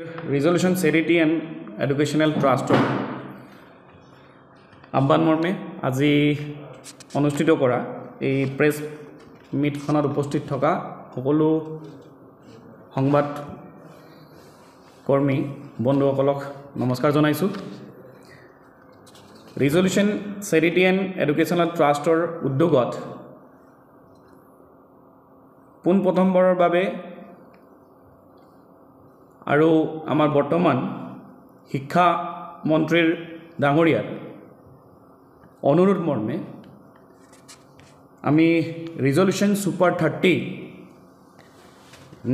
resolution charity and educational trust आहान मर्मे आज अनुषित कर प्रेस मीटखन उपस्थित थका सको संबदकर्मी बंधुस् नमस्कार जाना रिजल्यूशन चेरीटी एंड एडुकेशनल ट्रस्टर उद्योग पुनप्रथम बारे আৰু আমাৰ বৰ্তমান শিক্ষামন্ত্ৰীৰ ডাঙৰীয়াত অনুৰোধ মৰ্মে আমি resolution super thirty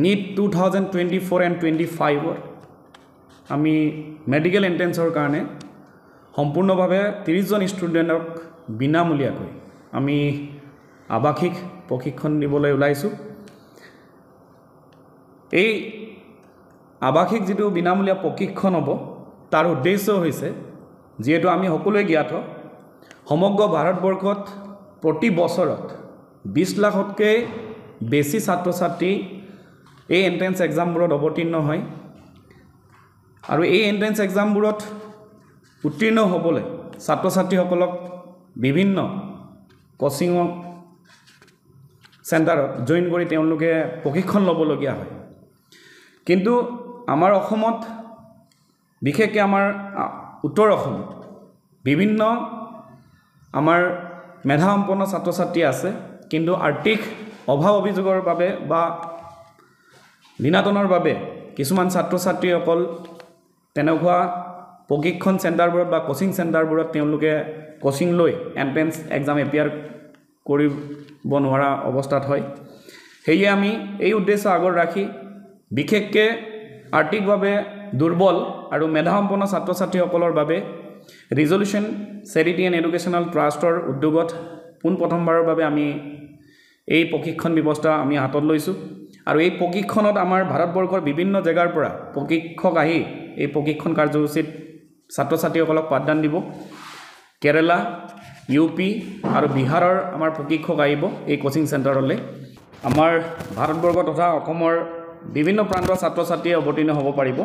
NEET two thousand twenty four and twenty ফাইভৰ আমি মেডিকেল এণ্ট্ৰেঞ্চৰ কাৰণে সম্পূৰ্ণভাৱে ত্ৰিছজন ষ্টুডেণ্টক বিনামূলীয়াকৈ আমি আৱাসিক প্ৰশিক্ষণ দিবলৈ ওলাইছোঁ এই আৱাসিক যিটো বিনামূলীয়া প্ৰশিক্ষণ হ'ব তাৰ উদ্দেশ্য হৈছে যিহেতু আমি সকলোৱে জ্ঞাত সমগ্ৰ ভাৰতবৰ্ষত প্ৰতি বছৰত বিছ লাখতকৈ বেছি ছাত্ৰ ছাত্ৰী এই এণ্ট্ৰেঞ্চ এক্সামবোৰত অৱতীৰ্ণ হয় আৰু এই এণ্ট্ৰেঞ্চ এক্সামবোৰত উত্তীৰ্ণ হ'বলৈ ছাত্ৰ ছাত্ৰীসকলক বিভিন্ন কচিঙক চেণ্টাৰত জইন কৰি তেওঁলোকে প্ৰশিক্ষণ ল'বলগীয়া হয় কিন্তু আমাৰ অসমত বিশেষকৈ আমাৰ উত্তৰ অসমত বিভিন্ন আমাৰ মেধাসম্পন্ন ছাত্ৰ ছাত্ৰী আছে কিন্তু আৰ্থিক অভাৱ অভিযোগৰ বাবে বা নিনাতনৰ বাবে কিছুমান ছাত্ৰ ছাত্ৰীসকল তেনেকুৱা প্ৰশিক্ষণ চেণ্টাৰবোৰত বা কচিং চেণ্টাৰবোৰত তেওঁলোকে কচিং লৈ এণ্ট্ৰেঞ্চ এক্সাম এপিয়াৰ কৰিব নোৱাৰা অৱস্থাত হয় সেয়ে আমি এই উদ্দেশ্য আগত ৰাখি বিশেষকৈ আৰ্থিকভাৱে দুৰ্বল আৰু মেধাসম্পন্ন ছাত্ৰ ছাত্ৰীসকলৰ বাবে ৰিজলিউশ্যন চেৰিটি এণ্ড এডুকেশ্যনেল ট্ৰাষ্টৰ উদ্যোগত পোনপ্ৰথমবাৰৰ বাবে আমি এই প্ৰশিক্ষণ ব্যৱস্থা আমি হাতত লৈছোঁ আৰু এই প্ৰশিক্ষণত আমাৰ ভাৰতবৰ্ষৰ বিভিন্ন জেগাৰ পৰা প্ৰশিক্ষক আহি এই প্ৰশিক্ষণ কাৰ্যসূচীত ছাত্ৰ ছাত্ৰীসকলক পাঠদান দিব কেৰেলা ইউ পি আৰু বিহাৰৰ আমাৰ প্ৰশিক্ষক আহিব এই কোচিং চেণ্টাৰলৈ আমাৰ ভাৰতবৰ্ষ তথা অসমৰ বিভিন্ন প্ৰান্তৰ ছাত্ৰ ছাত্ৰীয়ে অৱতীৰ্ণ হ'ব পাৰিব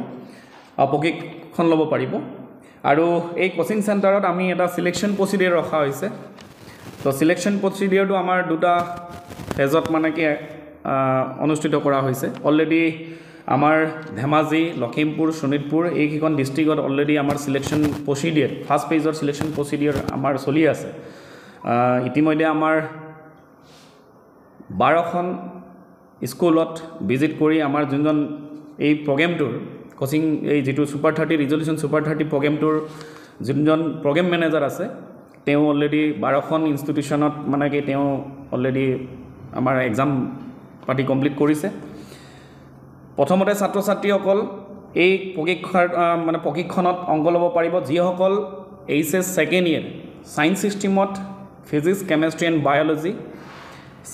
প্ৰশিক্ষণ ল'ব পাৰিব আৰু এই কোচিং চেণ্টাৰত আমি এটা ছিলেকশ্যন প্ৰচিডিঅ'ৰ ৰখা হৈছে তো ছিলেকশ্যন প্ৰচিডিঅ'ৰটো আমাৰ দুটা ফেজত মানে কি অনুষ্ঠিত কৰা হৈছে অলৰেডি আমাৰ ধেমাজি লখিমপুৰ শোণিতপুৰ এইকেইখন ডিষ্ট্ৰিক্টত অলৰেডি আমাৰ ছিলেকশ্যন প্ৰচিডিঅ'ৰ ফাৰ্ষ্ট পেজৰ ছিলেকশ্যন প্ৰচিডিঅ'ৰ আমাৰ চলি আছে ইতিমধ্যে আমাৰ বাৰখন স্কুলত ভিজিট কৰি আমাৰ যোনজন এই প্ৰগ্ৰেমটোৰ কচিং এই যিটো super thirty resolution super thirty প্ৰগ্ৰেমটোৰ যোনজন প্ৰগ্ৰেম মেনেজাৰ আছে তেওঁ অলৰেডি বাৰখন ইনষ্টিটিউশ্যনত মানে কি তেওঁ অলৰেডি আমাৰ এক্সাম পাতি কমপ্লিট কৰিছে প্ৰথমতে ছাত্ৰ ছাত্ৰীসকল এই প্ৰশিক্ষাৰ মানে প্ৰশিক্ষণত অংগ ল'ব পাৰিব যিসকল H S second year science ছিষ্টেমত physics chemistry and biology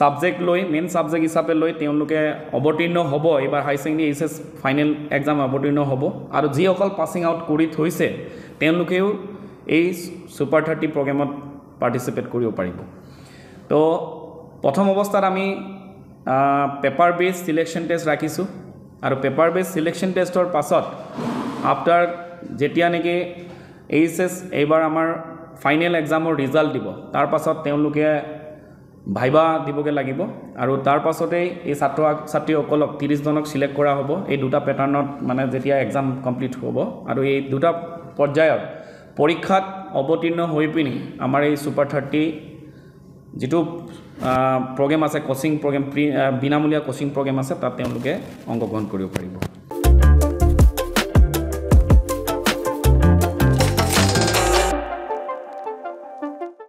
subject লৈ মেইন সাবজেক্ট হিসাবে লৈ তেওঁলোকে অবতীৰ্ণ হ'ব এবাৰ high secondary H S final exam অৱতীৰ্ণ হ'ব আৰু যিসকল পাছিং আউট কৰি থৈছে তেওঁলোকেও এই ছুপাৰ থাৰ্টি প্ৰগ্ৰেমত পাৰ্টিচিপেট কৰিব পাৰিব তো প্ৰথম অৱস্থাত আমি পেপাৰ বেছ ছিলেকশ্যন টেষ্ট ৰাখিছোঁ আৰু পেপাৰ বেছ ছিলেকশ্যন টেষ্টৰ পাছত আফটাৰ যেতিয়া নেকি এইচ এছ এইবাৰ আমাৰ ফাইনেল এক্সামৰ ৰিজাল্ট দিব তাৰ তেওঁলোকে ভাইবা দিবগৈ লাগিব আৰু তাৰ পাছতেই এই ছাত্ৰ ছাত্ৰীসকলক ত্ৰিছজনক ছিলেক্ট কৰা হ'ব এই দুটা পেটাৰ্ণত মানে যেতিয়া এক্সাম কমপ্লিট হ'ব আৰু এই দুটা পৰ্যায়ত পৰীক্ষাত অৱতীৰ্ণ হৈ পিনি আমাৰ এই ছুপাৰ থাৰ্টি যিটো প্ৰগ্ৰেম আছে কচিং প্ৰগ্ৰেম প্ৰি বিনামূলীয়া কচিং প্ৰগ্ৰেম আছে তাত তেওঁলোকে অংশগ্ৰহণ কৰিব পাৰিব